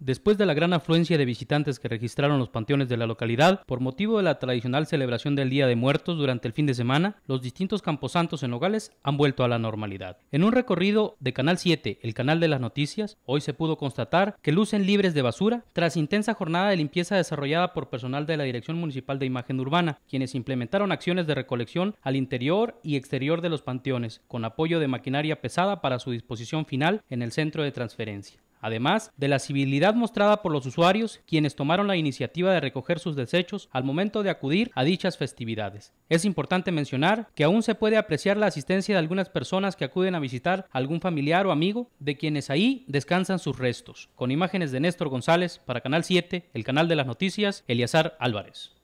Después de la gran afluencia de visitantes que registraron los panteones de la localidad, por motivo de la tradicional celebración del Día de Muertos durante el fin de semana, los distintos camposantos en Nogales han vuelto a la normalidad. En un recorrido de Canal 7, el canal de las noticias, hoy se pudo constatar que lucen libres de basura tras intensa jornada de limpieza desarrollada por personal de la Dirección Municipal de Imagen Urbana, quienes implementaron acciones de recolección al interior y exterior de los panteones, con apoyo de maquinaria pesada para su disposición final en el centro de transferencia además de la civilidad mostrada por los usuarios quienes tomaron la iniciativa de recoger sus desechos al momento de acudir a dichas festividades. Es importante mencionar que aún se puede apreciar la asistencia de algunas personas que acuden a visitar a algún familiar o amigo de quienes ahí descansan sus restos. Con imágenes de Néstor González para Canal 7, el canal de las noticias, Eliazar Álvarez.